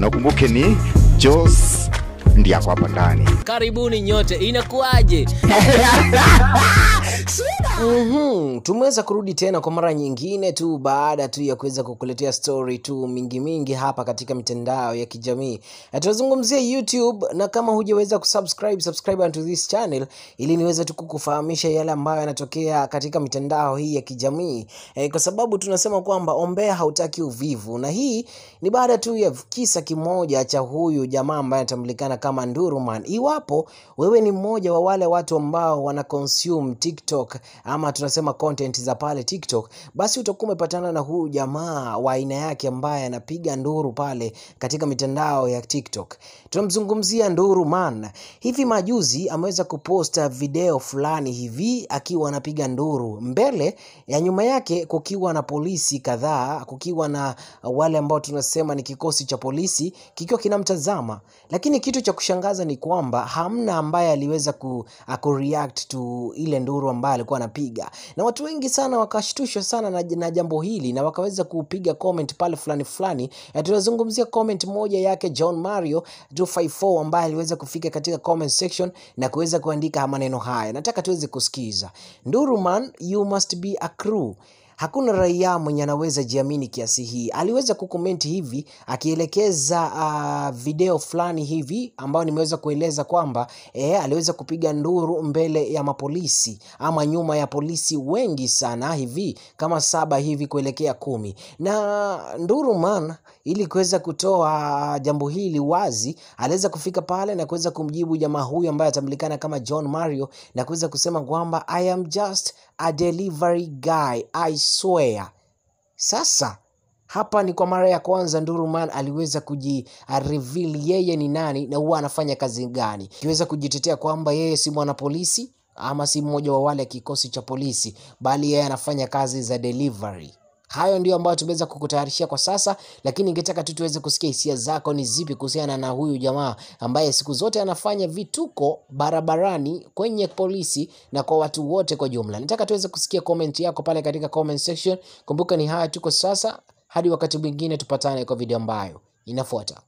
na ukumbuke ni Jos ndiye hapa ndani. Karibuni nyote, inakuaje Mm -hmm. Tumeweza kurudi tena kwa mara nyingine tu baada tu ya kuweza kukuletea story tu mingi mingi hapa katika mitandao ya kijamii. Tunazungumzia YouTube na kama hujaweza kusubscribe, subscribe unto this channel ili niweze tu kukufahamisha yale ambayo yanatokea katika mitandao hii ya kijamii. E, kwa sababu tunasema kwamba ombea hautaki uvivu na hii ni baada tu ya kisa kimoja cha huyu jamaa ambaye anatambulikana kama Nduruman. Iwapo wewe ni mmoja wa wale watu ambao wana consume TikTok TikTok ama tunasema content za pale TikTok, basi utakuwa umepatana na huyu jamaa wa aina yake ambaye anapiga nduru pale katika mitandao ya TikTok. Tunamzungumzia Nduru Man. Hivi majuzi ameweza kuposta video fulani hivi akiwa anapiga nduru, mbele ya nyuma yake kukiwa na polisi kadhaa, kukiwa na wale ambao tunasema ni kikosi cha polisi kikiwa kinamtazama, lakini kitu cha kushangaza ni kwamba hamna ambaye aliweza ku, ku react to ile nduru ambayo ambaye alikuwa anapiga, na watu wengi sana wakashtushwa sana na, na jambo hili na wakaweza kupiga comment pale fulani fulani. Eh, tunazungumzia comment moja yake John Mario 254 ambaye aliweza kufika katika comment section na kuweza kuandika maneno haya, nataka tuweze kusikiza. Nduruman, you must be a crew Hakuna raia mwenye anaweza jiamini kiasi hii. Aliweza kukomenti hivi akielekeza uh, video fulani hivi ambayo nimeweza kueleza kwamba eh, aliweza kupiga nduru mbele ya mapolisi ama nyuma ya polisi wengi sana hivi kama saba hivi kuelekea kumi na nduru man ili kuweza kutoa jambo hili wazi, aliweza kufika pale na kuweza kumjibu jamaa huyu ambaye atajulikana kama John Mario na kuweza kusema kwamba I am just a delivery guy, I swear. Sasa hapa ni kwa mara ya kwanza Nduruman aliweza kujireveal yeye ni nani na huwa anafanya kazi gani, akiweza kujitetea kwamba yeye si mwanapolisi ama si mmoja wa wale kikosi cha polisi, bali yeye anafanya kazi za delivery. Hayo ndio ambayo tumeweza kukutayarishia kwa sasa, lakini ningetaka tu tuweze kusikia hisia zako ni zipi kuhusiana na huyu jamaa ambaye siku zote anafanya vituko barabarani, kwenye polisi na kwa watu wote kwa jumla. Nataka tuweze kusikia comment yako pale katika comment section. Kumbuka ni haya tuko sasa, hadi wakati mwingine tupatane kwa video ambayo inafuata.